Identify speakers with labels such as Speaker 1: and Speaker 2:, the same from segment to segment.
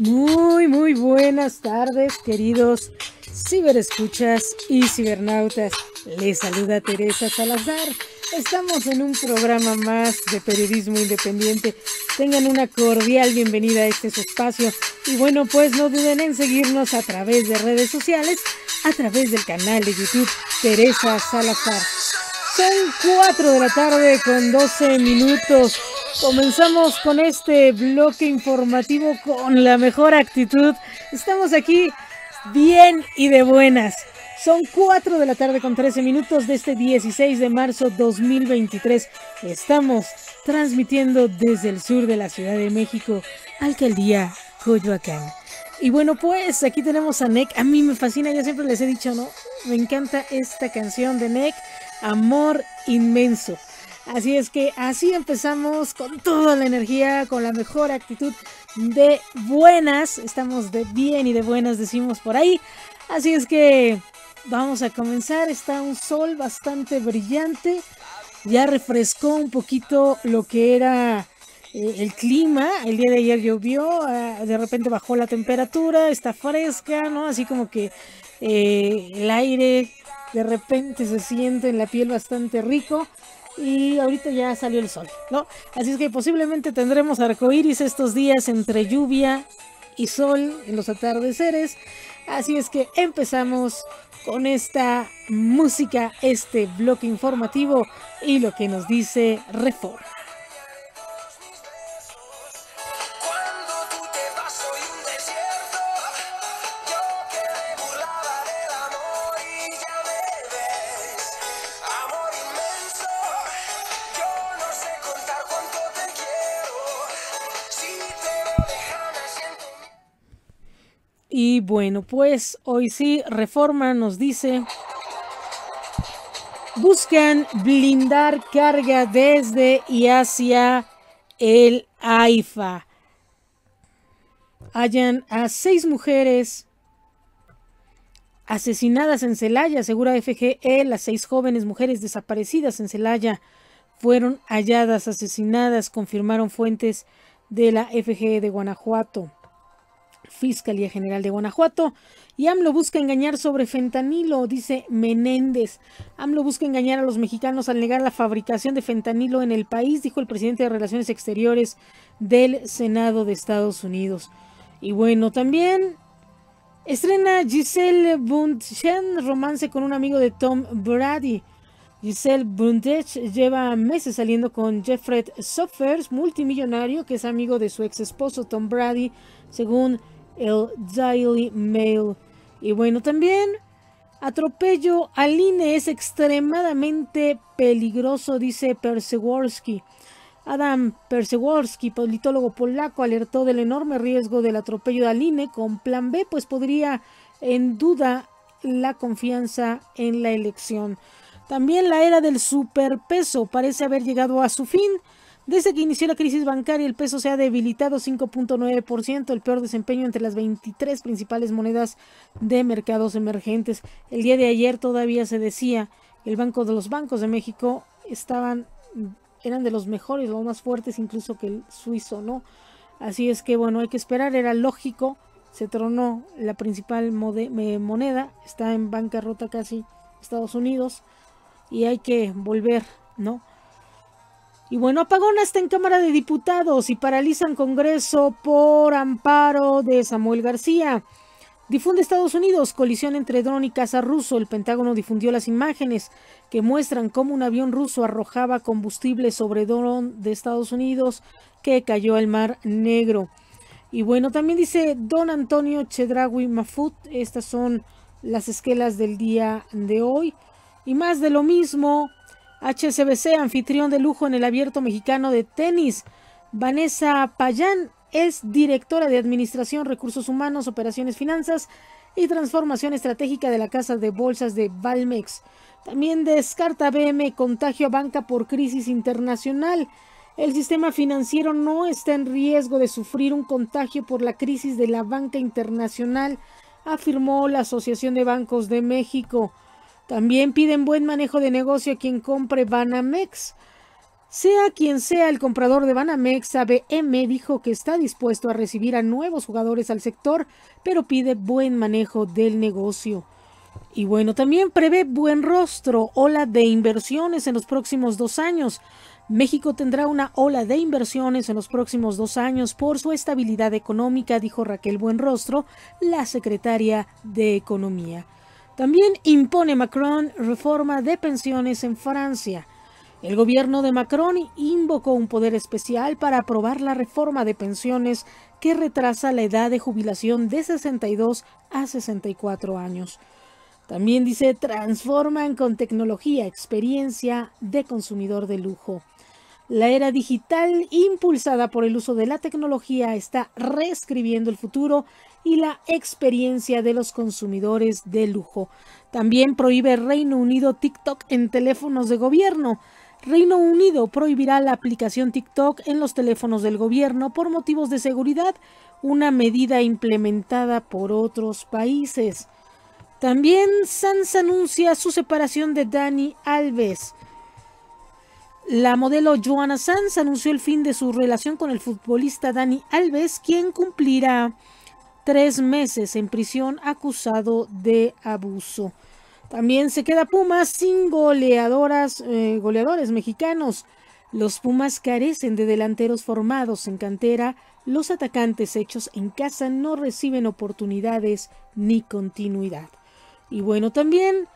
Speaker 1: Muy, muy buenas tardes, queridos ciberescuchas y cibernautas. Les saluda Teresa Salazar. Estamos en un programa más de periodismo independiente. Tengan una cordial bienvenida a este espacio. Y bueno, pues no duden en seguirnos a través de redes sociales a través del canal de YouTube Teresa Salazar. Son 4 de la tarde con 12 minutos. Comenzamos con este bloque informativo con la mejor actitud. Estamos aquí bien y de buenas. Son 4 de la tarde con 13 minutos de este 16 de marzo 2023. Estamos transmitiendo desde el sur de la Ciudad de México, Alcaldía Coyoacán. Y bueno, pues aquí tenemos a Nick. A mí me fascina, ya siempre les he dicho, ¿no? Me encanta esta canción de Nick, Amor Inmenso. Así es que así empezamos con toda la energía, con la mejor actitud de buenas. Estamos de bien y de buenas, decimos por ahí. Así es que vamos a comenzar. Está un sol bastante brillante. Ya refrescó un poquito lo que era eh, el clima, el día de ayer llovió, ah, de repente bajó la temperatura, está fresca, ¿no? Así como que eh, el aire de repente se siente en la piel bastante rico y ahorita ya salió el sol, ¿no? Así es que posiblemente tendremos arcoíris estos días entre lluvia y sol en los atardeceres. Así es que empezamos con esta música, este bloque informativo y lo que nos dice Reforma. Bueno, pues hoy sí, Reforma nos dice, buscan blindar carga desde y hacia el AIFA. Hallan a seis mujeres asesinadas en Celaya, asegura FGE, las seis jóvenes mujeres desaparecidas en Celaya fueron halladas, asesinadas, confirmaron fuentes de la FGE de Guanajuato. Fiscalía General de Guanajuato. Y AMLO busca engañar sobre fentanilo, dice Menéndez. AMLO busca engañar a los mexicanos al negar la fabricación de fentanilo en el país, dijo el presidente de Relaciones Exteriores del Senado de Estados Unidos. Y bueno, también estrena Giselle Bundchen romance con un amigo de Tom Brady. Giselle Bundchen lleva meses saliendo con Jeffrey Sofers, multimillonario que es amigo de su ex esposo Tom Brady, según el Daily Mail. Y bueno, también atropello al INE es extremadamente peligroso, dice Perseworski. Adam Perseworski, politólogo polaco, alertó del enorme riesgo del atropello de INE con plan B, pues podría en duda la confianza en la elección. También la era del superpeso parece haber llegado a su fin. Desde que inició la crisis bancaria, el peso se ha debilitado 5.9%, el peor desempeño entre las 23 principales monedas de mercados emergentes. El día de ayer todavía se decía que el Banco de los Bancos de México estaban eran de los mejores, los más fuertes incluso que el suizo, ¿no? Así es que bueno, hay que esperar, era lógico, se tronó la principal moneda, está en bancarrota casi Estados Unidos y hay que volver, ¿no? Y bueno, apagón está en Cámara de Diputados y paralizan Congreso por amparo de Samuel García. Difunde Estados Unidos, colisión entre dron y casa ruso. El Pentágono difundió las imágenes que muestran cómo un avión ruso arrojaba combustible sobre dron de Estados Unidos que cayó al Mar Negro. Y bueno, también dice Don Antonio Chedragui Mafut. Estas son las esquelas del día de hoy. Y más de lo mismo, HSBC, anfitrión de lujo en el abierto mexicano de tenis. Vanessa Payán es directora de Administración, Recursos Humanos, Operaciones Finanzas y Transformación Estratégica de la Casa de Bolsas de Valmex. También descarta BM contagio a banca por crisis internacional. El sistema financiero no está en riesgo de sufrir un contagio por la crisis de la banca internacional, afirmó la Asociación de Bancos de México. También piden buen manejo de negocio a quien compre Banamex. Sea quien sea el comprador de Banamex, ABM dijo que está dispuesto a recibir a nuevos jugadores al sector, pero pide buen manejo del negocio. Y bueno, también prevé buen rostro, ola de inversiones en los próximos dos años. México tendrá una ola de inversiones en los próximos dos años por su estabilidad económica, dijo Raquel Buenrostro, la secretaria de Economía. También impone Macron reforma de pensiones en Francia. El gobierno de Macron invocó un poder especial para aprobar la reforma de pensiones que retrasa la edad de jubilación de 62 a 64 años. También dice, transforman con tecnología experiencia de consumidor de lujo. La era digital, impulsada por el uso de la tecnología, está reescribiendo el futuro y la experiencia de los consumidores de lujo. También prohíbe Reino Unido TikTok en teléfonos de gobierno. Reino Unido prohibirá la aplicación TikTok en los teléfonos del gobierno por motivos de seguridad, una medida implementada por otros países. También Sans anuncia su separación de Dani Alves. La modelo Joanna Sanz anunció el fin de su relación con el futbolista Dani Alves, quien cumplirá tres meses en prisión acusado de abuso. También se queda Pumas sin goleadoras, eh, goleadores mexicanos. Los Pumas carecen de delanteros formados en cantera, los atacantes hechos en casa no reciben oportunidades ni continuidad. Y bueno, también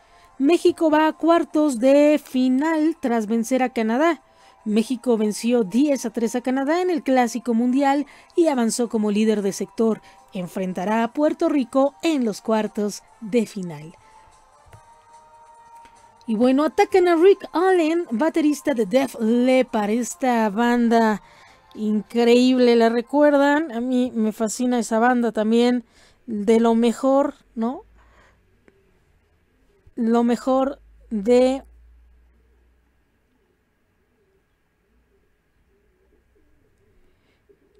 Speaker 1: México va a cuartos de final tras vencer a Canadá. México venció 10 a 3 a Canadá en el Clásico Mundial y avanzó como líder de sector. Enfrentará a Puerto Rico en los cuartos de final. Y bueno, atacan a Rick Allen, baterista de Def Leppard, esta banda increíble, ¿la recuerdan? A mí me fascina esa banda también, de lo mejor, ¿no? lo mejor de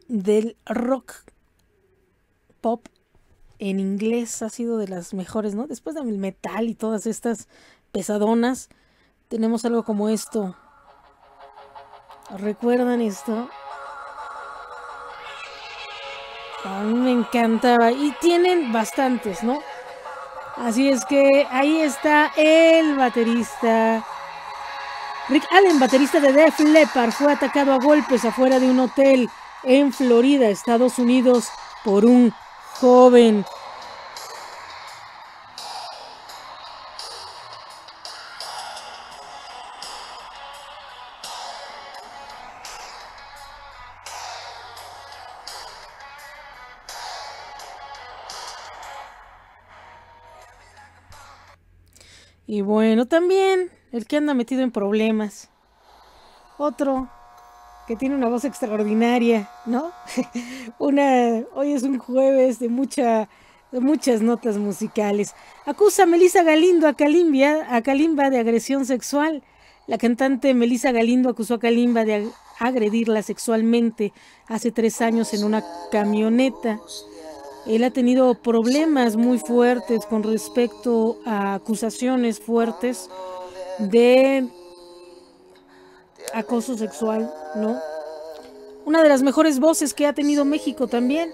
Speaker 1: del rock pop en inglés ha sido de las mejores, ¿no? Después del metal y todas estas pesadonas, tenemos algo como esto. ¿Recuerdan esto? A mí me encantaba. Y tienen bastantes, ¿no? Así es que ahí está el baterista. Rick Allen, baterista de Def Leppard, fue atacado a golpes afuera de un hotel en Florida, Estados Unidos, por un joven. Bueno, también el que anda metido en problemas. Otro que tiene una voz extraordinaria, ¿no? una hoy es un jueves de mucha muchas notas musicales. Acusa a Melissa Galindo a Kalimba, a kalimba de agresión sexual. La cantante Melissa Galindo acusó a kalimba de agredirla sexualmente hace tres años en una camioneta. Él ha tenido problemas muy fuertes con respecto a acusaciones fuertes de acoso sexual, ¿no? Una de las mejores voces que ha tenido México también,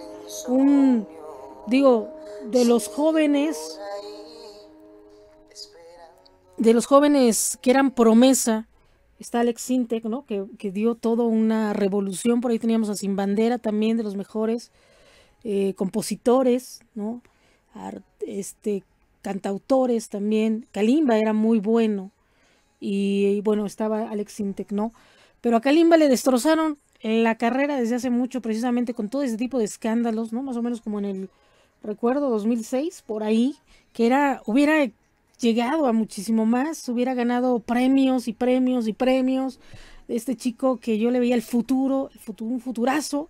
Speaker 1: un, digo, de los jóvenes, de los jóvenes que eran promesa, está Alex Sintec, ¿no? Que, dio toda una revolución, por ahí teníamos a Sin Bandera también, de los mejores. Eh, compositores, ¿no? este, cantautores también. Kalimba era muy bueno. Y, bueno, estaba Alex Sintek, ¿no? Pero a Kalimba le destrozaron la carrera desde hace mucho, precisamente con todo ese tipo de escándalos, ¿no? Más o menos como en el, recuerdo, 2006, por ahí, que era, hubiera llegado a muchísimo más, hubiera ganado premios y premios y premios. Este chico que yo le veía el futuro un futurazo,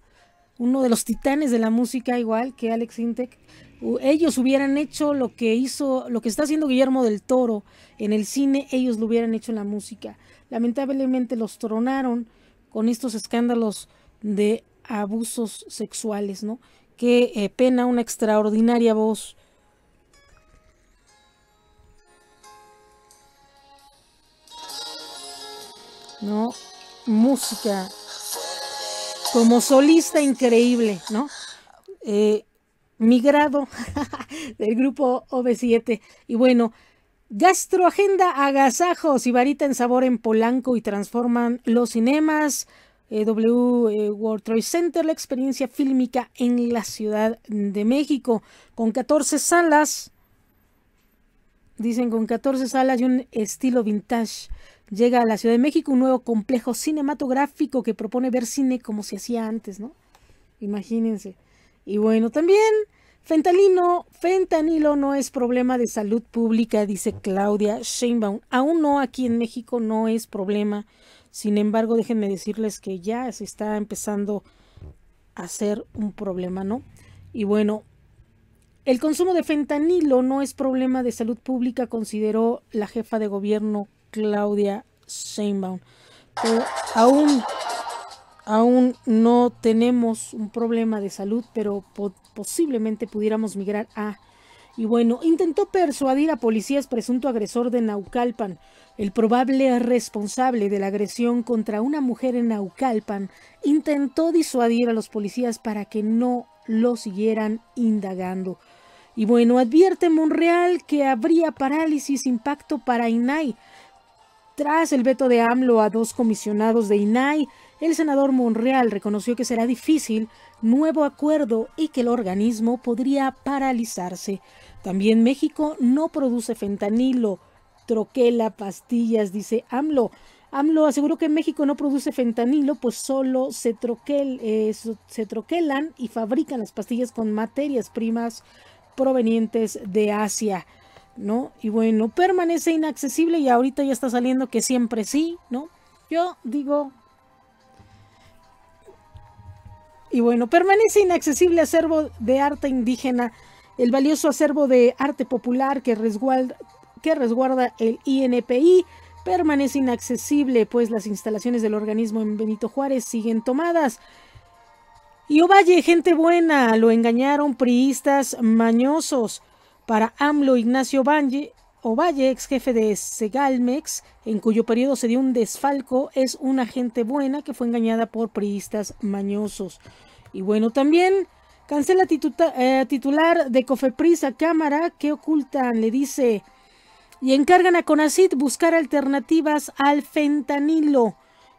Speaker 1: uno de los titanes de la música, igual que Alex Intec, ellos hubieran hecho lo que hizo, lo que está haciendo Guillermo del Toro en el cine, ellos lo hubieran hecho en la música. Lamentablemente los tronaron con estos escándalos de abusos sexuales, ¿no? Qué eh, pena una extraordinaria voz. ¿No? Música como solista increíble, ¿no? Eh, migrado del grupo ob 7 Y bueno, Gastroagenda, agasajos y varita en sabor en Polanco y transforman los cinemas. Eh, w eh, World Trade Center, la experiencia fílmica en la Ciudad de México, con 14 salas, dicen con 14 salas y un estilo vintage Llega a la Ciudad de México un nuevo complejo cinematográfico que propone ver cine como se hacía antes, ¿no? Imagínense. Y bueno, también fentanilo, fentanilo no es problema de salud pública, dice Claudia Sheinbaum. Aún no aquí en México no es problema. Sin embargo, déjenme decirles que ya se está empezando a ser un problema, ¿no? Y bueno, el consumo de fentanilo no es problema de salud pública, consideró la jefa de gobierno Claudia Seinbaum Pero aún, aún no tenemos un problema de salud, pero posiblemente pudiéramos migrar a... Y bueno, intentó persuadir a policías presunto agresor de Naucalpan, el probable responsable de la agresión contra una mujer en Naucalpan, intentó disuadir a los policías para que no lo siguieran indagando. Y bueno, advierte Monreal que habría parálisis impacto para INAI. Tras el veto de AMLO a dos comisionados de INAI, el senador Monreal reconoció que será difícil nuevo acuerdo y que el organismo podría paralizarse. También México no produce fentanilo, troquela, pastillas, dice AMLO. AMLO aseguró que México no produce fentanilo, pues solo se, eh, se troquelan y fabrican las pastillas con materias primas provenientes de Asia. ¿no? Y bueno, permanece inaccesible y ahorita ya está saliendo que siempre sí, ¿no? Yo digo... Y bueno, permanece inaccesible acervo de arte indígena, el valioso acervo de arte popular que resguarda, que resguarda el INPI, permanece inaccesible, pues las instalaciones del organismo en Benito Juárez siguen tomadas. Y Ovalle, oh, gente buena, lo engañaron priistas mañosos. Para AMLO, Ignacio Ovalle, ex jefe de Segalmex, en cuyo periodo se dio un desfalco, es una gente buena que fue engañada por priistas mañosos. Y bueno, también cancela eh, titular de Cofeprisa Cámara, que ocultan? Le dice, y encargan a Conacid buscar alternativas al fentanilo.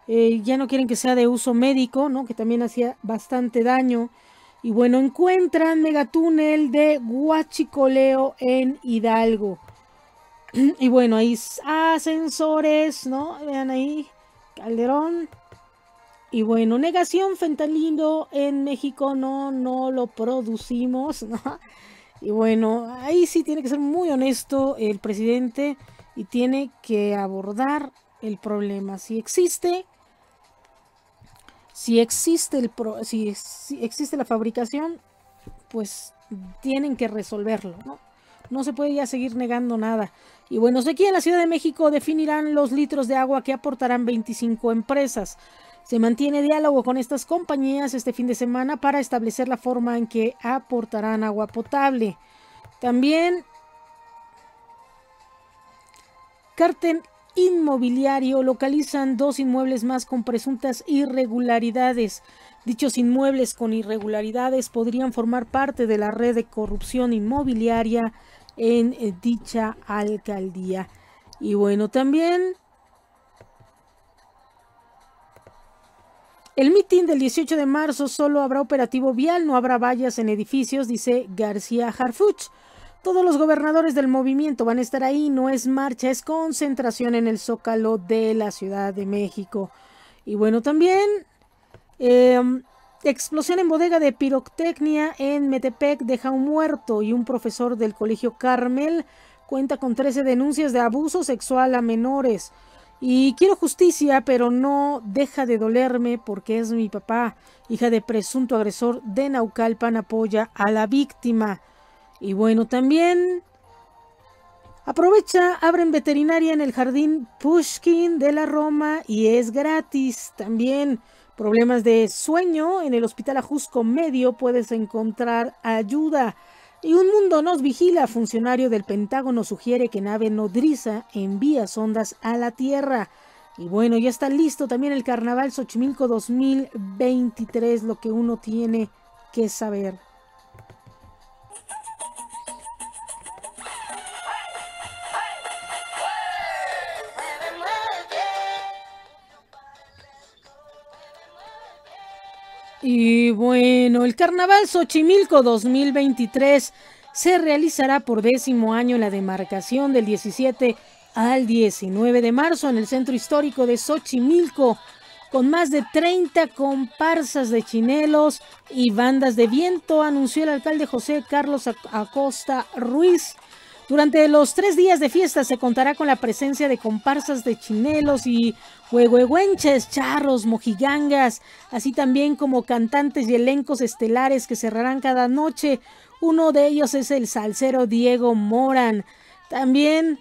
Speaker 1: Eh, ya no quieren que sea de uso médico, ¿no? que también hacía bastante daño. Y bueno, encuentran megatúnel de Huachicoleo en Hidalgo. Y bueno, ahí ascensores, ¿no? Vean ahí, Calderón. Y bueno, negación fentalindo en México no, no lo producimos, ¿no? Y bueno, ahí sí tiene que ser muy honesto el presidente y tiene que abordar el problema. Si existe, si existe, el si, existe la fabricación, pues tienen que resolverlo, ¿no? se puede ya seguir negando nada. Y bueno, aquí en la Ciudad de México definirán los litros de agua que aportarán 25 empresas. Se mantiene diálogo con estas compañías este fin de semana para establecer la forma en que aportarán agua potable. También Carten inmobiliario localizan dos inmuebles más con presuntas irregularidades. Dichos inmuebles con irregularidades podrían formar parte de la red de corrupción inmobiliaria en eh, dicha alcaldía. Y bueno, también El mitin del 18 de marzo solo habrá operativo vial, no habrá vallas en edificios, dice García Harfuch. Todos los gobernadores del movimiento van a estar ahí, no es marcha, es concentración en el zócalo de la Ciudad de México. Y bueno, también em, explosión en bodega de pirotecnia en Metepec deja un muerto y un profesor del Colegio Carmel cuenta con 13 denuncias de abuso sexual a menores. Y quiero justicia, pero no deja de dolerme porque es mi papá, hija de presunto agresor de Naucalpan, apoya a la víctima. Y bueno, también aprovecha, abren veterinaria en el jardín Pushkin de la Roma y es gratis. También problemas de sueño en el Hospital Ajusco Medio puedes encontrar ayuda. Y un mundo nos vigila. Funcionario del Pentágono sugiere que nave nodriza envía sondas a la Tierra. Y bueno, ya está listo también el Carnaval Xochimilco 2023, lo que uno tiene que saber. Y bueno, el Carnaval Xochimilco 2023 se realizará por décimo año en la demarcación del 17 al 19 de marzo en el centro histórico de Xochimilco, con más de 30 comparsas de chinelos y bandas de viento, anunció el alcalde José Carlos Acosta Ruiz. Durante los tres días de fiesta se contará con la presencia de comparsas de chinelos y huehuehuenches, charros, mojigangas, así también como cantantes y elencos estelares que cerrarán cada noche. Uno de ellos es el salsero Diego Moran. También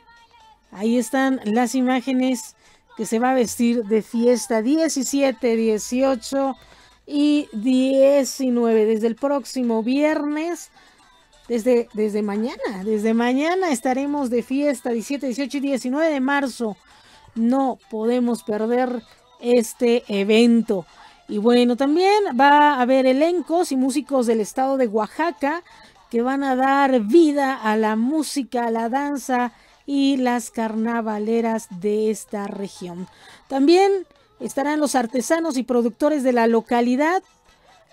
Speaker 1: ahí están las imágenes que se va a vestir de fiesta 17, 18 y 19 desde el próximo viernes desde, mañana, desde mañana estaremos de fiesta 17, 18 y 19 de marzo. No podemos perder este evento. Y bueno, también va a haber elencos y músicos del estado de Oaxaca que van a dar vida a la música, a la danza y las carnavaleras de esta región. También estarán los artesanos y productores de la localidad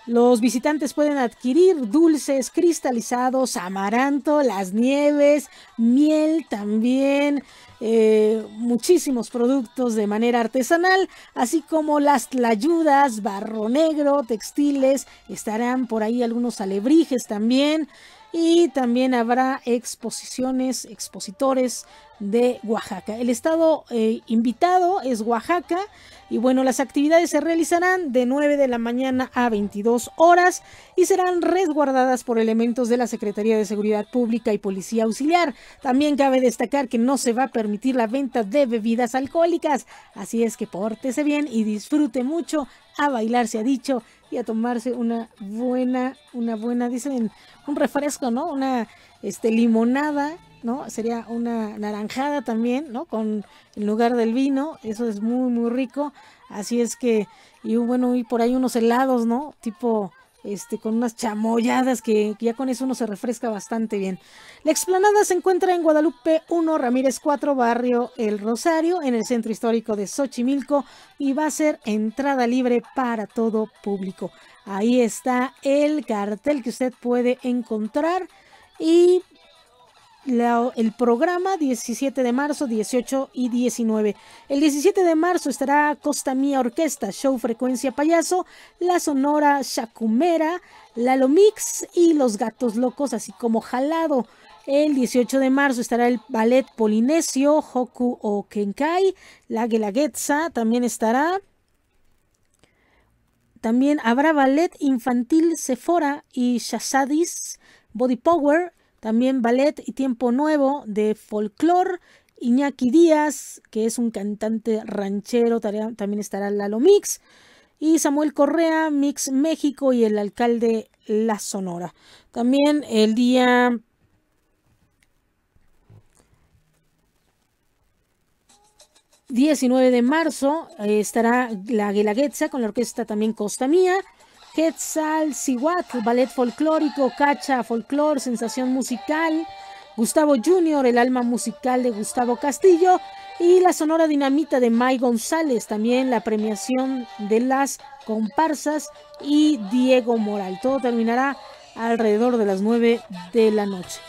Speaker 1: los visitantes pueden adquirir dulces cristalizados, amaranto, las nieves, miel también, eh, muchísimos productos de manera artesanal, así como las tlayudas, barro negro, textiles, estarán por ahí algunos alebrijes también. Y también habrá exposiciones, expositores, de Oaxaca. El estado eh, invitado es Oaxaca y bueno, las actividades se realizarán de 9 de la mañana a 22 horas y serán resguardadas por elementos de la Secretaría de Seguridad Pública y Policía Auxiliar. También cabe destacar que no se va a permitir la venta de bebidas alcohólicas, así es que pórtese bien y disfrute mucho a bailar se ha dicho y a tomarse una buena una buena dicen un refresco, ¿no? Una este limonada ¿no? Sería una naranjada también, ¿no? Con el lugar del vino, eso es muy, muy rico. Así es que, y bueno, y por ahí unos helados, ¿no? Tipo, este, con unas chamoyadas que, que ya con eso uno se refresca bastante bien. La explanada se encuentra en Guadalupe 1, Ramírez 4, barrio El Rosario, en el centro histórico de Xochimilco, y va a ser entrada libre para todo público. Ahí está el cartel que usted puede encontrar. Y el programa 17 de marzo, 18 y 19. El 17 de marzo estará Costa Mía Orquesta, Show Frecuencia Payaso, La Sonora Shakumera La Lomix y Los Gatos Locos, así como Jalado. El 18 de marzo estará el Ballet Polinesio, Hoku o Kenkai, La Gelaguetza también estará. También habrá ballet infantil Sephora y Shazadis Body Power también ballet y tiempo nuevo de folclore. Iñaki Díaz, que es un cantante ranchero, también estará Lalo Mix. Y Samuel Correa, Mix México y el alcalde La Sonora. También el día ...19 de marzo... Eh, estará la Guelaguetza... con la orquesta también Costa Mía... Quetzal, Siwat, ballet folclórico, cacha, folclor, sensación musical, Gustavo Junior, el alma musical de Gustavo Castillo, y la Sonora Dinamita de May González, también la premiación de las comparsas y Diego Moral. Todo terminará alrededor de las 9 de la noche.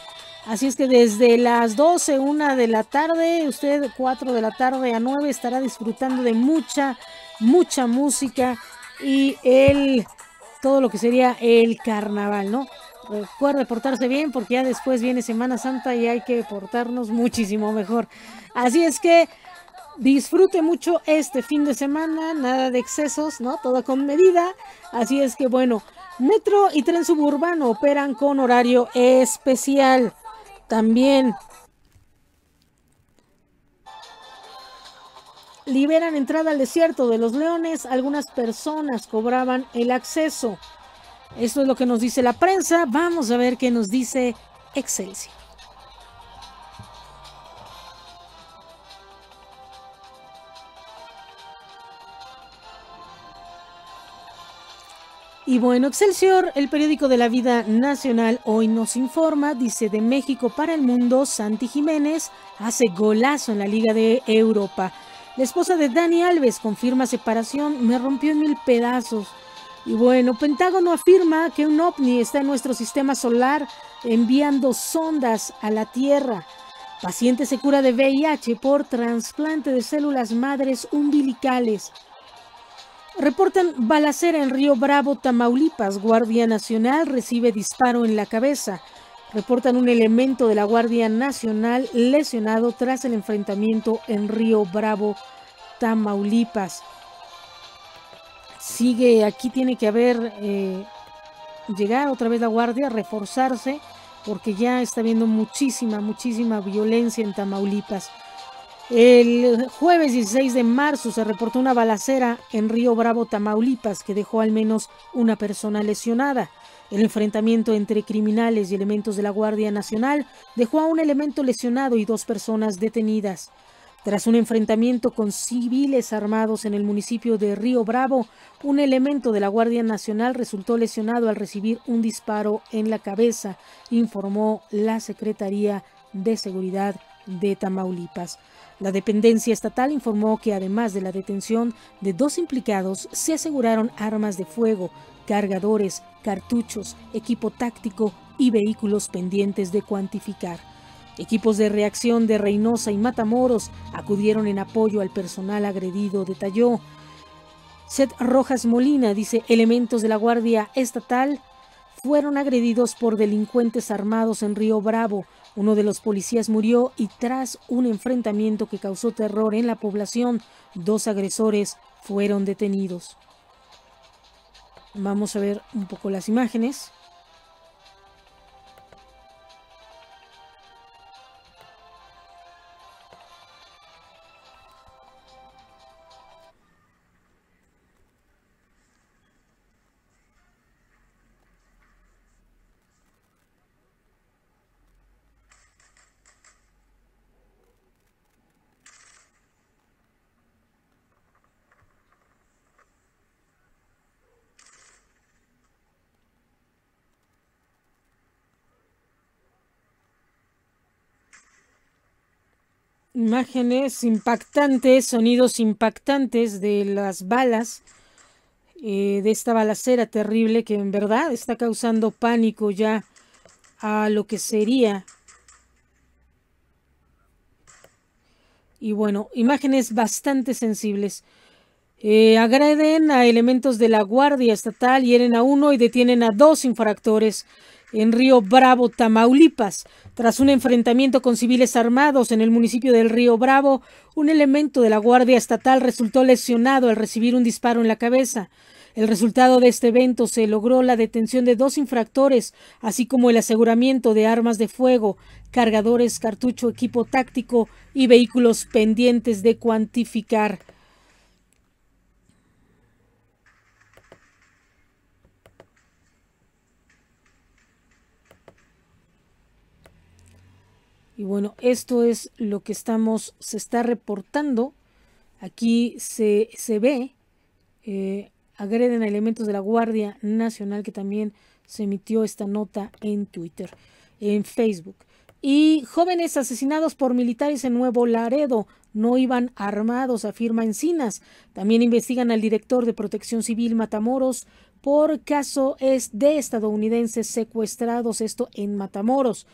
Speaker 1: Así es que desde las 12, 1 de la tarde, usted 4 de la tarde a 9 estará disfrutando de mucha, mucha música y el todo lo que sería el carnaval, ¿no? Recuerde portarse bien porque ya después viene Semana Santa y hay que portarnos muchísimo mejor. Así es que disfrute mucho este fin de semana, nada de excesos, ¿no? Todo con medida. Así es que bueno, metro y tren suburbano operan con horario especial. También liberan entrada al desierto de los leones, algunas personas cobraban el acceso. Esto es lo que nos dice la prensa. Vamos a ver qué nos dice Excelsior. Y bueno, Excelsior, el periódico de la vida nacional, hoy nos informa, dice de México para el mundo, Santi Jiménez hace golazo en la Liga de Europa. La esposa de Dani Alves confirma separación, me rompió en mil pedazos. Y bueno, Pentágono afirma que un ovni está en nuestro sistema solar enviando sondas a la Tierra. Paciente se cura de VIH por trasplante de células madres umbilicales. Reportan balacera en Río Bravo, Tamaulipas. Guardia Nacional recibe disparo en la cabeza reportan un elemento de la Guardia Nacional lesionado tras el enfrentamiento en Río Bravo, Tamaulipas. Sigue, aquí tiene que haber, llegado eh, llegar otra vez la Guardia, reforzarse, porque ya está habiendo muchísima, muchísima violencia en Tamaulipas. El jueves 16 de marzo se reportó una balacera en Río Bravo, Tamaulipas, que dejó al menos una persona lesionada. El enfrentamiento entre criminales y elementos de la Guardia Nacional dejó a un elemento lesionado y dos personas detenidas. Tras un enfrentamiento con civiles armados en el municipio de Río Bravo, un elemento de la Guardia Nacional resultó lesionado al recibir un disparo en la cabeza, informó la Secretaría de Seguridad de Tamaulipas. La dependencia estatal informó que además de la detención de dos implicados, se aseguraron armas de fuego, cargadores, cartuchos, equipo táctico y vehículos pendientes de cuantificar. Equipos de reacción de Reynosa y Matamoros acudieron en apoyo al personal agredido, detalló. Seth Rojas Molina dice, elementos de la Guardia Estatal fueron agredidos por delincuentes armados en Río Bravo. Uno de los policías murió y tras un enfrentamiento que causó terror en la población, dos agresores fueron detenidos. Vamos a ver un poco las imágenes. imágenes impactantes, sonidos impactantes de las balas, eh, de esta balacera terrible que en verdad está causando pánico ya a lo que sería. Y bueno, imágenes bastante sensibles. Eh, agreden a elementos de la Guardia Estatal, hieren a uno y detienen a dos infractores en Río Bravo, Tamaulipas. Tras un enfrentamiento con civiles armados en el municipio del Río Bravo, un elemento de la Guardia Estatal resultó lesionado al recibir un disparo en la cabeza. El resultado de este evento se logró la detención de dos infractores, así como el aseguramiento de armas de fuego, cargadores, cartucho, equipo táctico y vehículos pendientes de cuantificar. Y bueno, esto es lo que estamos, se está reportando. Aquí se, se ve, eh, agreden a elementos de la Guardia Nacional, que también se emitió esta nota en Twitter, en Facebook. Y jóvenes asesinados por militares en Nuevo Laredo no iban armados, afirma Encinas. También investigan al director de Protección Civil Matamoros por caso es de estadounidenses secuestrados, esto en Matamoros.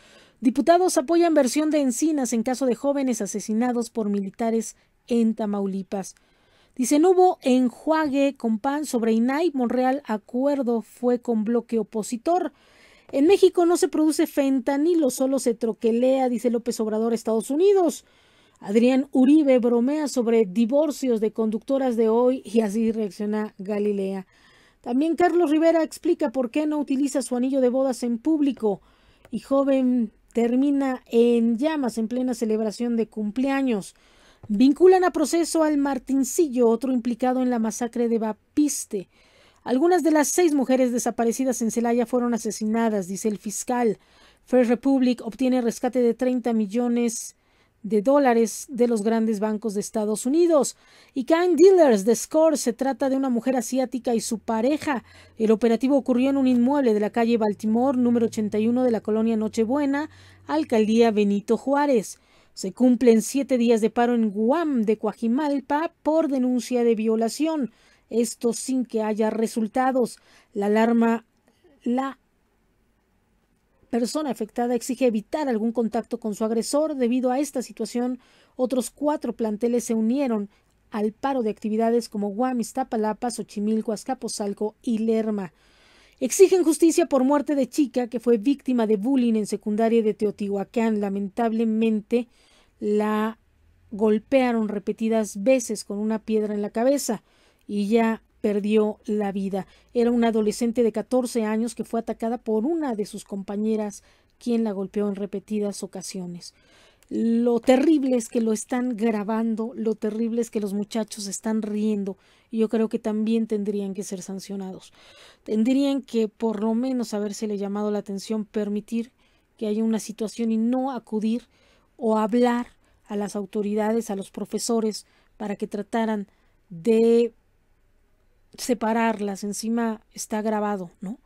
Speaker 1: Diputados apoyan versión de encinas en caso de jóvenes asesinados por militares en Tamaulipas. Dicen hubo enjuague con PAN sobre INAI, Monreal acuerdo fue con bloque opositor. En México no se produce fentanilo, solo se troquelea, dice López Obrador, Estados Unidos. Adrián Uribe bromea sobre divorcios de conductoras de hoy y así reacciona Galilea. También Carlos Rivera explica por qué no utiliza su anillo de bodas en público y joven termina en llamas en plena celebración de cumpleaños. Vinculan a proceso al Martincillo, otro implicado en la masacre de Bapiste. Algunas de las seis mujeres desaparecidas en Celaya fueron asesinadas, dice el fiscal. First Republic obtiene rescate de 30 millones de dólares de los grandes bancos de Estados Unidos. Y Kain Dealers de Score se trata de una mujer asiática y su pareja. El operativo ocurrió en un inmueble de la calle Baltimore, número 81 de la colonia Nochebuena, alcaldía Benito Juárez. Se cumplen siete días de paro en Guam de Coajimalpa por denuncia de violación. Esto sin que haya resultados. La alarma, la persona afectada exige evitar algún contacto con su agresor. Debido a esta situación, otros cuatro planteles se unieron al paro de actividades como Guam, Iztapalapa, Xochimilco, Azcapotzalco y Lerma. Exigen justicia por muerte de chica que fue víctima de bullying en secundaria de Teotihuacán. Lamentablemente la golpearon repetidas veces con una piedra en la cabeza y ya perdió la vida. Era una adolescente de 14 años que fue atacada por una de sus compañeras, quien la golpeó en repetidas ocasiones. Lo terrible es que lo están grabando, lo terrible es que los muchachos están riendo y yo creo que también tendrían que ser sancionados. Tendrían que por lo menos habérsele llamado la atención, permitir que haya una situación y no acudir o hablar a las autoridades, a los profesores, para que trataran de separarlas, encima está grabado, ¿no?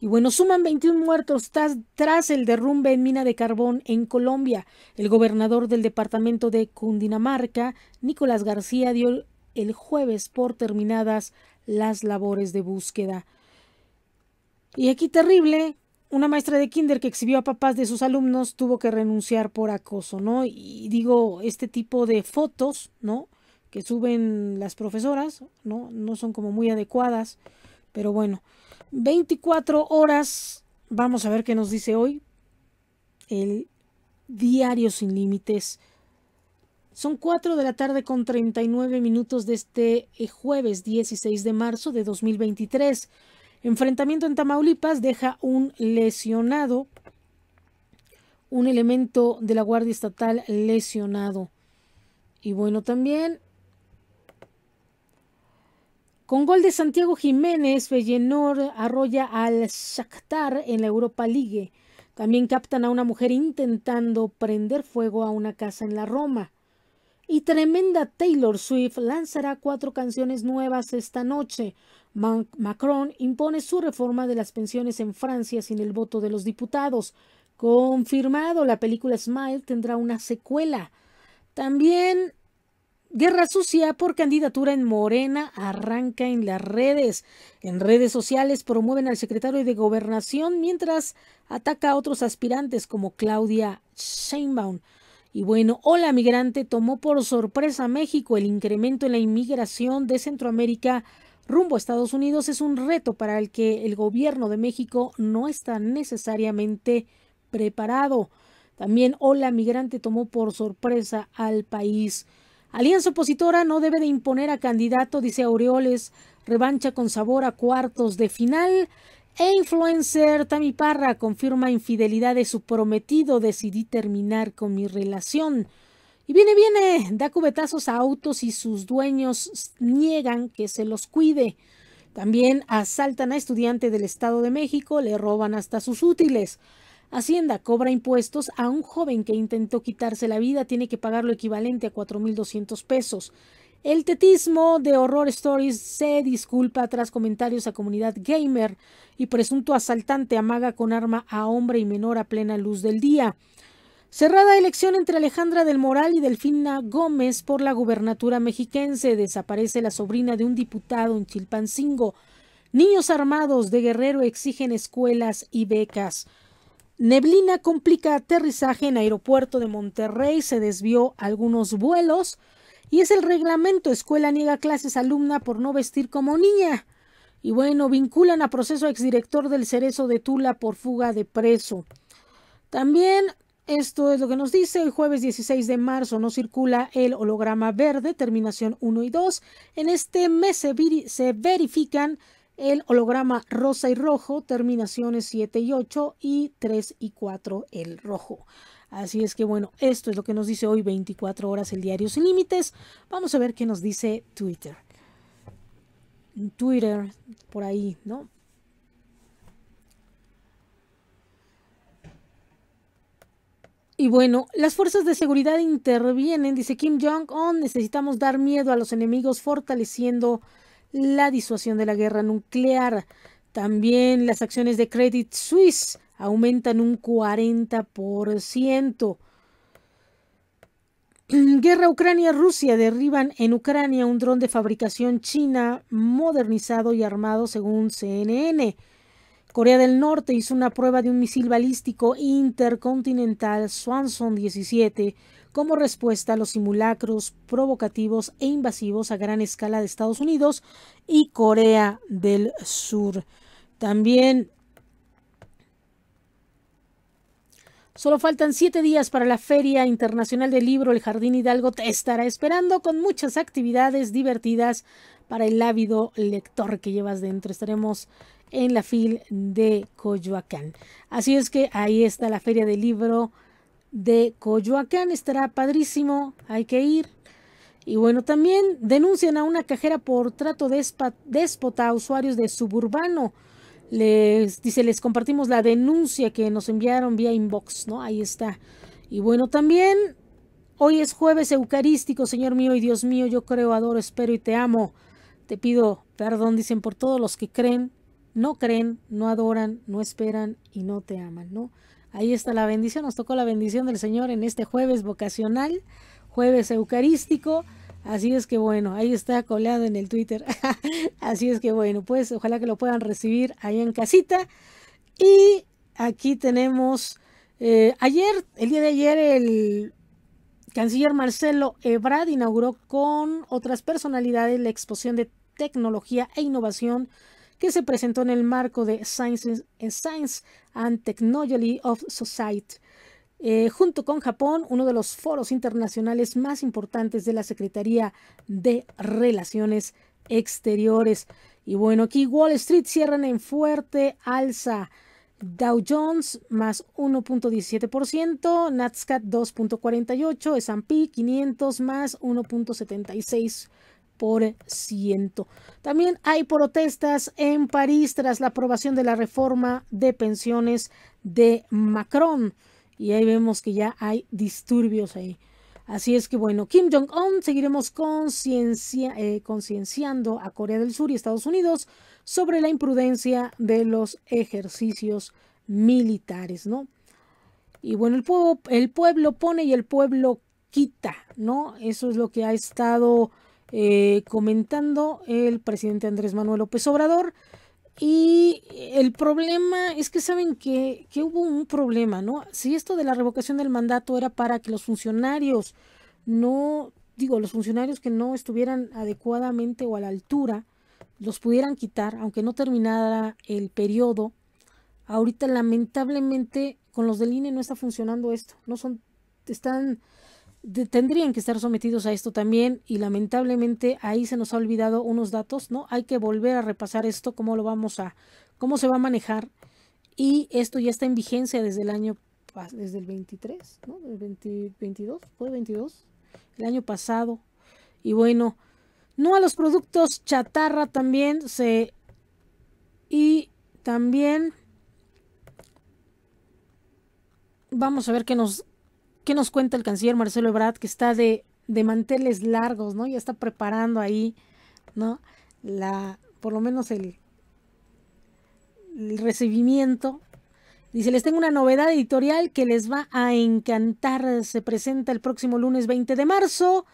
Speaker 1: Y bueno, suman 21 muertos tras, tras, el derrumbe en mina de carbón en Colombia. El gobernador del departamento de Cundinamarca, Nicolás García, dio el jueves por terminadas las labores de búsqueda. Y aquí terrible, una maestra de kinder que exhibió a papás de sus alumnos tuvo que renunciar por acoso, ¿no? Y digo, este tipo de fotos, ¿no? que suben las profesoras, ¿no? No son como muy adecuadas, pero bueno. 24 horas, vamos a ver qué nos dice hoy. El diario sin límites. Son 4 de la tarde con 39 minutos de este eh, jueves 16 de marzo de 2023. Enfrentamiento en Tamaulipas deja un lesionado, un elemento de la Guardia Estatal lesionado. Y bueno, también con gol de Santiago Jiménez, Feyenoord arrolla al Shakhtar en la Europa League. También captan a una mujer intentando prender fuego a una casa en la Roma. Y tremenda Taylor Swift lanzará cuatro canciones nuevas esta noche. Macron impone su reforma de las pensiones en Francia sin el voto de los diputados. Confirmado, la película Smile tendrá una secuela. También Guerra sucia por candidatura en Morena arranca en las redes. En redes sociales promueven al secretario de Gobernación mientras ataca a otros aspirantes como Claudia Sheinbaum. Y bueno, Hola Migrante tomó por sorpresa a México. El incremento en la inmigración de Centroamérica rumbo a Estados Unidos es un reto para el que el gobierno de México no está necesariamente preparado. También Hola Migrante tomó por sorpresa al país. Alianza Opositora no debe de imponer a candidato, dice Aureoles, revancha con sabor a cuartos de final. E influencer Tami Parra confirma infidelidad de su prometido, decidí terminar con mi relación. Y viene, viene, da cubetazos a autos y sus dueños niegan que se los cuide. También asaltan a estudiante del Estado de México, le roban hasta sus útiles. Hacienda cobra impuestos a un joven que intentó quitarse la vida, tiene que pagar lo equivalente a 4.200 pesos. El tetismo de Horror Stories se disculpa tras comentarios a comunidad gamer y presunto asaltante amaga con arma a hombre y menor a plena luz del día. Cerrada elección entre Alejandra del Moral y Delfina Gómez por la gubernatura mexiquense. Desaparece la sobrina de un diputado en Chilpancingo. Niños armados de Guerrero exigen escuelas y becas. Neblina complica aterrizaje en aeropuerto de Monterrey, se desvió algunos vuelos y es el reglamento, escuela niega clases alumna por no vestir como niña. Y bueno, vinculan a proceso exdirector del Cerezo de Tula por fuga de preso. También esto es lo que nos dice el jueves 16 de marzo no circula el holograma verde, terminación 1 y 2. En este mes se verifican el holograma rosa y rojo, terminaciones 7 y 8 y 3 y 4 el rojo. Así es que bueno, esto es lo que nos dice hoy 24 horas el diario sin límites. Vamos a ver qué nos dice Twitter. Twitter, por ahí, ¿no? Y bueno, las fuerzas de seguridad intervienen, dice Kim Jong-un, necesitamos dar miedo a los enemigos fortaleciendo la disuasión de la guerra nuclear. También las acciones de Credit Suisse aumentan un 40%. Guerra Ucrania-Rusia. Derriban en Ucrania un dron de fabricación china modernizado y armado según CNN. Corea del Norte hizo una prueba de un misil balístico intercontinental Swanson 17 como respuesta a los simulacros provocativos e invasivos a gran escala de Estados Unidos y Corea del Sur. También Solo faltan siete días para la Feria Internacional del Libro. El Jardín Hidalgo te estará esperando con muchas actividades divertidas para el ávido lector que llevas dentro. Estaremos en la fil de Coyoacán. Así es que ahí está la Feria del Libro de Coyoacán. Estará padrísimo, hay que ir. Y bueno, también denuncian a una cajera por trato déspota a usuarios de suburbano. Les dice, les compartimos la denuncia que nos enviaron vía inbox, ¿no? Ahí está. Y bueno, también hoy es jueves eucarístico, Señor mío y Dios mío, yo creo, adoro, espero y te amo. Te pido perdón, dicen, por todos los que creen, no creen, no adoran, no esperan y no te aman, ¿no? Ahí está la bendición, nos tocó la bendición del Señor en este jueves vocacional, jueves eucarístico. Así es que bueno, ahí está colado en el Twitter. Así es que bueno, pues ojalá que lo puedan recibir ahí en casita. Y aquí tenemos, eh, ayer, el día de ayer, el canciller Marcelo Ebrard inauguró con otras personalidades la exposición de tecnología e innovación que se presentó en el marco de Science, and eh, Technology of Society. Eh, junto con Japón, uno de los foros internacionales más importantes de la Secretaría de Relaciones Exteriores. Y bueno, aquí Wall Street cierran en fuerte alza. Dow Jones más 1.17%, Natscat 2.48, S&P 500 más 1.76%. También hay protestas en París tras la aprobación de la reforma de pensiones de Macron. Y ahí vemos que ya hay disturbios ahí. Así es que bueno, Kim Jong-un seguiremos eh, concienciando a Corea del Sur y Estados Unidos sobre la imprudencia de los ejercicios militares, ¿no? Y bueno, el pueblo, el pueblo pone y el pueblo quita, ¿no? Eso es lo que ha estado eh, comentando el presidente Andrés Manuel López Obrador. Y el problema es que saben que, que hubo un problema, ¿no? Si esto de la revocación del mandato era para que los funcionarios no, digo, los funcionarios que no estuvieran adecuadamente o a la altura, los pudieran quitar, aunque no terminara el periodo. Ahorita lamentablemente con los del INE no está funcionando esto, no son, están tendrían que estar sometidos a esto también y lamentablemente ahí se nos ha olvidado unos datos, ¿no? Hay que volver a repasar esto, cómo lo vamos a, cómo se va a manejar y esto ya está en vigencia desde el año, desde el 23, ¿no? 22, fue 22, el año pasado. Y bueno, no a los productos chatarra también se... Y también vamos a ver qué nos ¿Qué nos cuenta el canciller Marcelo Ebrard que está de, de manteles largos, ¿no? Ya está preparando ahí, ¿no? La, por lo menos el, el recibimiento. Dice, les tengo una novedad editorial que les va a encantar. Se presenta el próximo lunes 20 de marzo,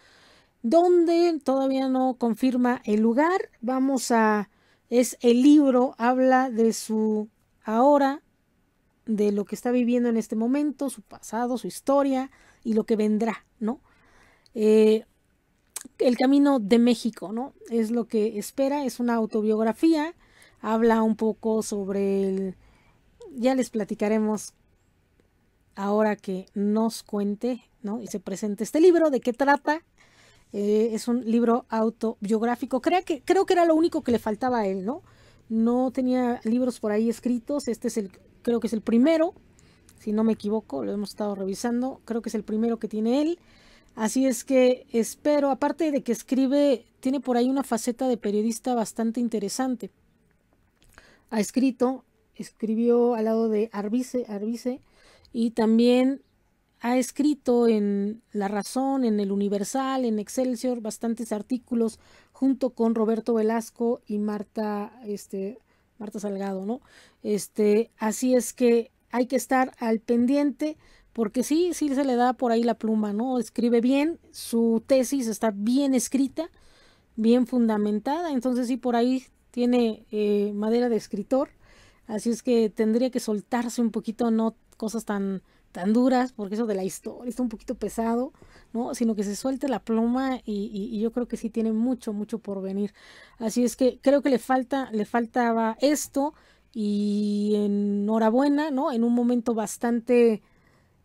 Speaker 1: donde todavía no confirma el lugar. Vamos a, es el libro, habla de su ahora de lo que está viviendo en este momento, su pasado, su historia y lo que vendrá, ¿no? Eh, el camino de México, ¿no? Es lo que espera, es una autobiografía, habla un poco sobre el... Ya les platicaremos ahora que nos cuente, ¿no? Y se presente este libro, de qué trata. Eh, es un libro autobiográfico. Creo que, creo que era lo único que le faltaba a él, ¿no? No tenía libros por ahí escritos. Este es el creo que es el primero, si no me equivoco, lo hemos estado revisando, creo que es el primero que tiene él. Así es que espero, aparte de que escribe, tiene por ahí una faceta de periodista bastante interesante. Ha escrito, escribió al lado de Arbice, Arbice y también ha escrito en La Razón, en El Universal, en Excelsior, bastantes artículos junto con Roberto Velasco y Marta este, Marta Salgado, ¿no? Este, así es que hay que estar al pendiente porque sí, sí se le da por ahí la pluma, ¿no? Escribe bien, su tesis está bien escrita, bien fundamentada, entonces sí por ahí tiene eh, madera de escritor, así es que tendría que soltarse un poquito, no cosas tan tan duras, porque eso de la historia está un poquito pesado, ¿no? Sino que se suelte la pluma y, yo creo que sí tiene mucho, mucho por venir. Así es que creo que le falta, le faltaba esto y enhorabuena, ¿no? En un momento bastante,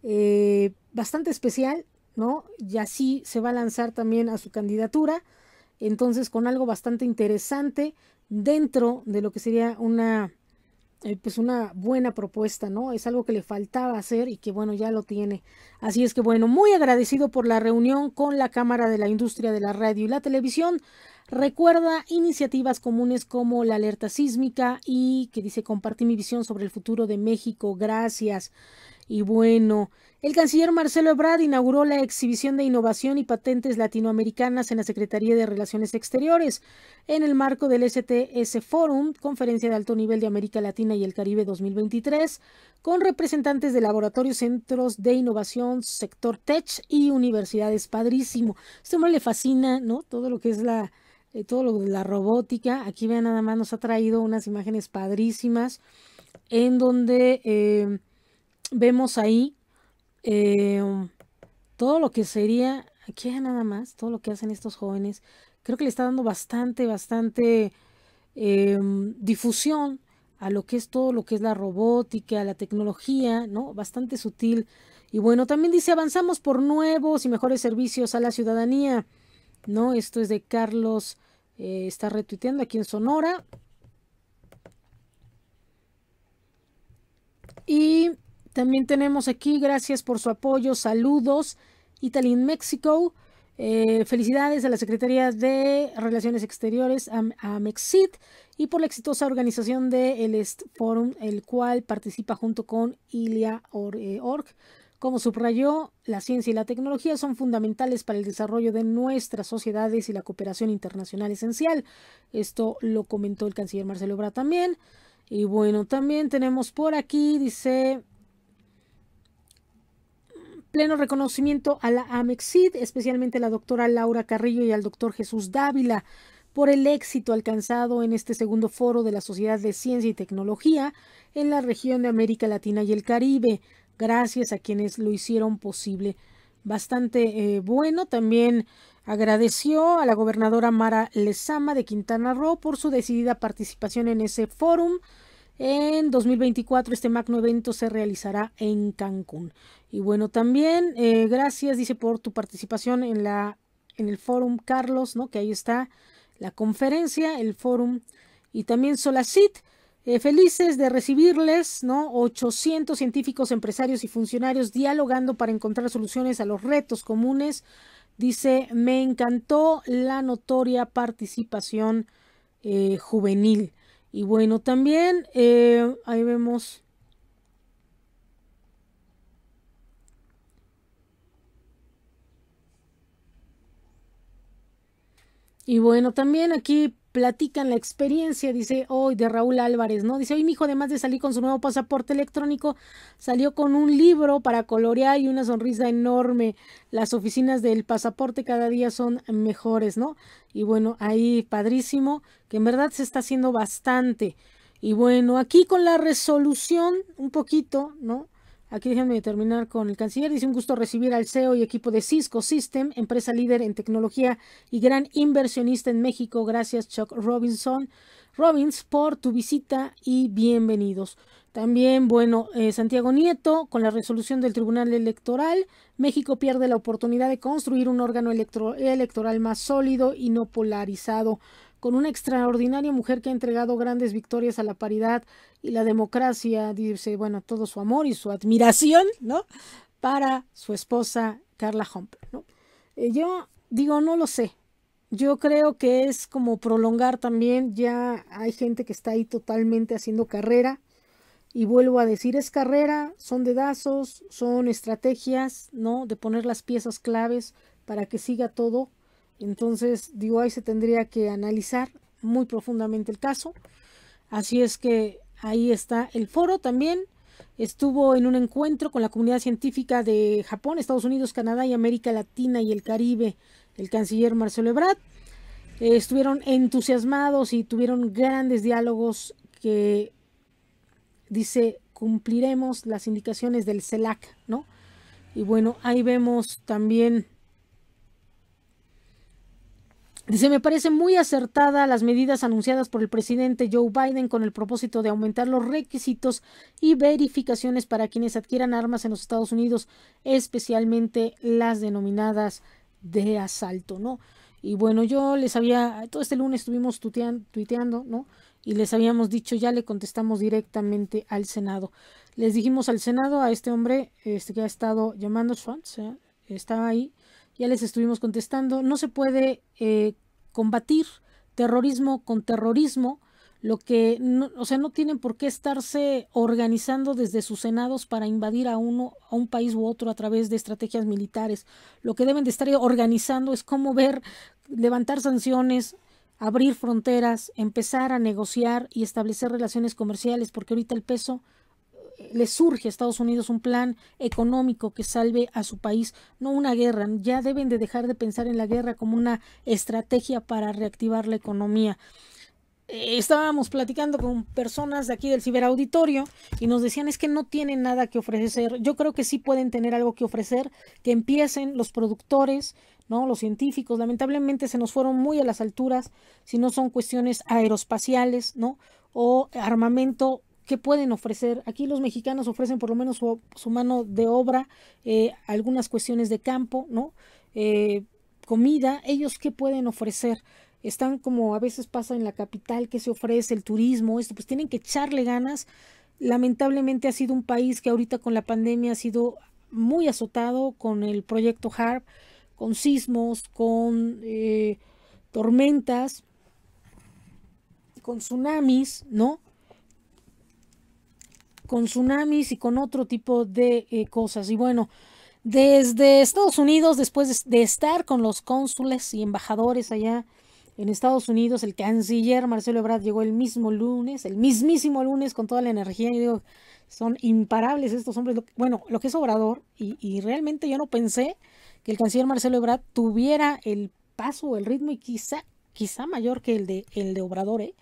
Speaker 1: eh, bastante especial, ¿no? Y así se va a lanzar también a su candidatura. Entonces, con algo bastante interesante dentro de lo que sería una eh, pues una buena propuesta, ¿no? Es algo que le faltaba hacer y que bueno, ya lo tiene. Así es que bueno, muy agradecido por la reunión con la Cámara de la Industria de la Radio y la Televisión. Recuerda iniciativas comunes como la alerta sísmica y que dice compartí mi visión sobre el futuro de México, gracias. Y bueno, el canciller Marcelo Ebrard inauguró la exhibición de innovación y patentes latinoamericanas en la Secretaría de Relaciones Exteriores en el marco del STS Forum, Conferencia de Alto Nivel de América Latina y el Caribe 2023, con representantes de laboratorios, centros de innovación, sector tech y universidades. Padrísimo. Este hombre le fascina, ¿no? Todo lo que es la, eh, todo la robótica. Aquí vean nada más, nos ha traído unas imágenes padrísimas en donde eh, vemos ahí eh, todo lo que sería, aquí nada más, todo lo que hacen estos jóvenes. Creo que le está dando bastante, bastante difusión a lo que es todo lo que es la robótica, la tecnología, ¿no? Bastante sutil. Y bueno, también dice, avanzamos por nuevos y mejores servicios a la ciudadanía, ¿no? Esto es de Carlos, eh, está retuiteando aquí en Sonora. Y también tenemos aquí, gracias por su apoyo, saludos, Italy méxico. Mexico. Eh, felicidades a la Secretaría de Relaciones Exteriores, a, Mexit, y por la exitosa organización del de Forum, el cual participa junto con Ilia Org. Eh, Como subrayó, la ciencia y la tecnología son fundamentales para el desarrollo de nuestras sociedades y la cooperación internacional esencial. Esto lo comentó el canciller Marcelo Bra también. Y bueno, también tenemos por aquí, dice, Pleno reconocimiento a la Amexid, especialmente a la doctora Laura Carrillo y al doctor Jesús Dávila, por el éxito alcanzado en este segundo foro de la Sociedad de Ciencia y Tecnología en la región de América Latina y el Caribe, gracias a quienes lo hicieron posible. Bastante eh, bueno también agradeció a la gobernadora Mara Lezama de Quintana Roo por su decidida participación en ese foro. En 2024 este magno evento se realizará en Cancún. Y bueno, también eh, gracias, dice, por tu participación en, la, en el Fórum Carlos, ¿no? Que ahí está la conferencia, el Fórum y también Solacit. Eh, felices de recibirles, ¿no? 800 científicos, empresarios y funcionarios dialogando para encontrar soluciones a los retos comunes. Dice, me encantó la notoria participación eh, juvenil. Y bueno, también eh, ahí vemos... Y bueno, también aquí platican la experiencia, dice hoy de Raúl Álvarez, ¿no? Dice, hoy mi hijo, además de salir con su nuevo pasaporte electrónico, salió con un libro para colorear y una sonrisa enorme. Las oficinas del pasaporte cada día son mejores, ¿no? Y bueno, ahí padrísimo, que en verdad se está haciendo bastante. Y bueno, aquí con la resolución, un poquito, ¿no? Aquí déjenme terminar con el canciller. Dice un gusto recibir al CEO y equipo de Cisco System, empresa líder en tecnología y gran inversionista en México. Gracias Chuck Robinson. Robbins por tu visita y bienvenidos. También, bueno, eh, Santiago Nieto, con la resolución del Tribunal Electoral, México pierde la oportunidad de construir un órgano electoral más sólido y no polarizado con una extraordinaria mujer que ha entregado grandes victorias a la paridad y la democracia, dice, bueno, todo su amor y su admiración, ¿no? Para su esposa Carla Hump, ¿no? Eh, yo digo, no lo sé. Yo creo que es como prolongar también, ya hay gente que está ahí totalmente haciendo carrera, y vuelvo a decir, es carrera, son dedazos, son estrategias, ¿no? De poner las piezas claves para que siga todo entonces, digo, ahí se tendría que analizar muy profundamente el caso. Así es que ahí está el foro también. Estuvo en un encuentro con la comunidad científica de Japón, Estados Unidos, Canadá y América Latina y el Caribe, el canciller Marcelo Ebrard. Eh, estuvieron entusiasmados y tuvieron grandes diálogos que dice cumpliremos las indicaciones del CELAC, ¿no? Y bueno, ahí vemos también Dice, me parece muy acertada las medidas anunciadas por el presidente Joe Biden con el propósito de aumentar los requisitos y verificaciones para quienes adquieran armas en los Estados Unidos, especialmente las denominadas de asalto, ¿no? Y bueno, yo les había, todo este lunes estuvimos tuiteando, ¿no? Y les habíamos dicho, ya le contestamos directamente al Senado. Les dijimos al Senado, a este hombre este, que ha estado llamando Schwanz, estaba ahí, ya les estuvimos contestando, no se puede eh, combatir terrorismo con terrorismo, lo que, o sea, no tienen por qué estarse organizando desde sus senados para invadir a uno, a un país u otro a través de estrategias militares. Lo que deben de estar organizando es cómo ver, levantar sanciones, abrir fronteras, empezar a negociar y establecer relaciones comerciales, porque ahorita el peso le surge a Estados Unidos un plan económico que salve a su país, no una guerra. Ya deben de dejar de pensar en la guerra como una estrategia para reactivar la economía. Eh, estábamos platicando con personas de aquí del ciberauditorio y nos decían es que no tienen nada que ofrecer. Yo creo que sí pueden tener algo que ofrecer, que empiecen los productores, ¿no? Los científicos, lamentablemente se nos fueron muy a las alturas, si no son cuestiones aeroespaciales, ¿no? O armamento ¿Qué pueden ofrecer? Aquí los mexicanos ofrecen por lo menos su, mano de obra, eh, algunas cuestiones de campo, ¿no? Eh, comida, ellos qué pueden ofrecer. Están como a veces pasa en la capital, ¿qué se ofrece el turismo, esto, pues tienen que echarle ganas. Lamentablemente ha sido un país que ahorita con la pandemia ha sido muy azotado con el proyecto HARP, con sismos, con eh, tormentas, con tsunamis, ¿no? con tsunamis y con otro tipo de eh, cosas. Y bueno, desde Estados Unidos, después de estar con los cónsules y embajadores allá en Estados Unidos, el canciller Marcelo Ebrard llegó el mismo lunes, el mismísimo lunes con toda la energía. Y digo, son imparables estos hombres. bueno, lo que es Obrador, y, realmente yo no pensé que el canciller Marcelo Ebrard tuviera el paso, el ritmo y quizá, quizá mayor que el de, el de Obrador, ¿eh?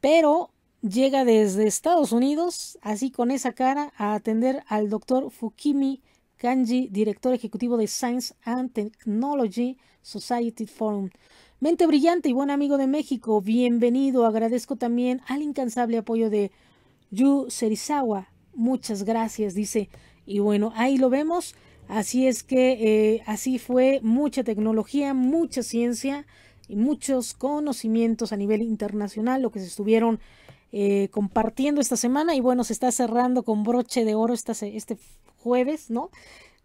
Speaker 1: pero llega desde Estados Unidos, así con esa cara, a atender al doctor Fukimi Kanji, director ejecutivo de Science and Technology Society Forum. Mente brillante y buen amigo de México, bienvenido. Agradezco también al incansable apoyo de Yu Serizawa. Muchas gracias, dice. Y bueno, ahí lo vemos. Así es que eh, así fue mucha tecnología, mucha ciencia y muchos conocimientos a nivel internacional, lo que se estuvieron eh, compartiendo esta semana y bueno, se está cerrando con broche de oro esta, este jueves, ¿no?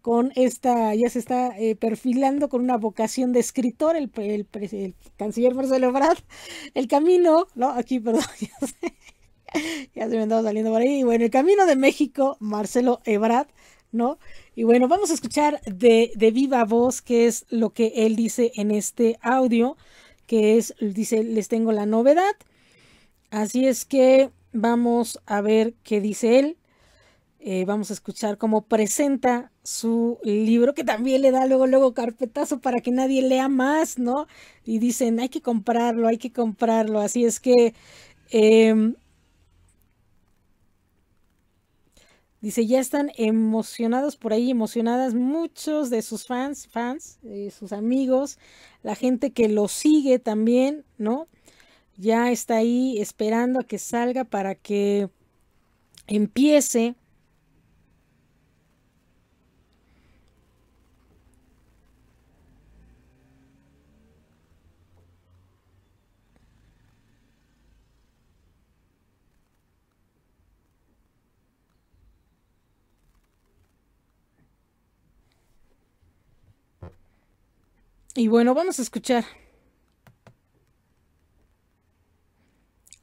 Speaker 1: Con esta, ya se está eh, perfilando con una vocación de escritor el, el, canciller Marcelo Ebrard, el camino, ¿no? Aquí, perdón, ya se, ya se me andaba saliendo por ahí, y bueno, el camino de México, Marcelo Ebrard, ¿no? Y bueno, vamos a escuchar de, de viva voz qué es lo que él dice en este audio, que es, dice, les tengo la novedad, Así es que vamos a ver qué dice él. Eh, vamos a escuchar cómo presenta su libro, que también le da luego, luego carpetazo para que nadie lea más, ¿no? Y dicen, hay que comprarlo, hay que comprarlo. Así es que... Em, dice, ya están emocionados por ahí, emocionadas muchos de sus fans, fans, sus amigos, la gente que lo sigue también, ¿no? ya está ahí esperando a que salga para que empiece Y bueno, vamos a escuchar.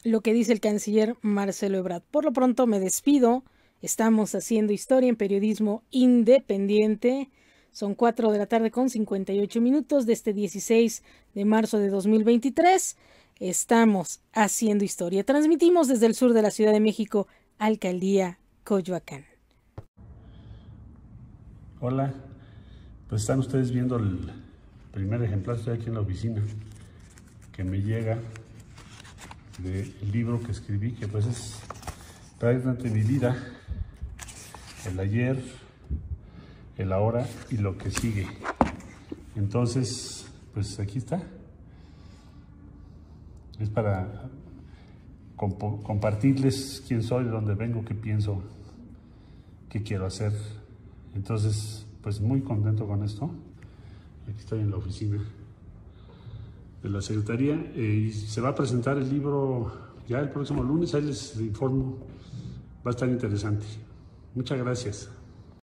Speaker 1: lo que dice el canciller Marcelo Ebrard. Por lo pronto me despido. Estamos haciendo historia en periodismo independiente. Son 4 de la tarde con 58 minutos de este 16 de marzo de 2023. Estamos haciendo historia. Transmitimos desde el sur de la Ciudad de México, Alcaldía Coyoacán. Hola, pues están ustedes viendo el primer ejemplar, estoy aquí en la oficina, que me llega del libro que escribí, que pues es prácticamente mi vida, el ayer, el ahora y lo que sigue. Entonces, pues aquí está. Es para compartirles quién soy, dónde vengo, qué pienso, qué quiero hacer. Entonces, pues muy contento con esto. Aquí estoy en la oficina de la Secretaría eh, y se va a presentar el libro ya el próximo lunes, ahí les informo, va a estar interesante. Muchas gracias.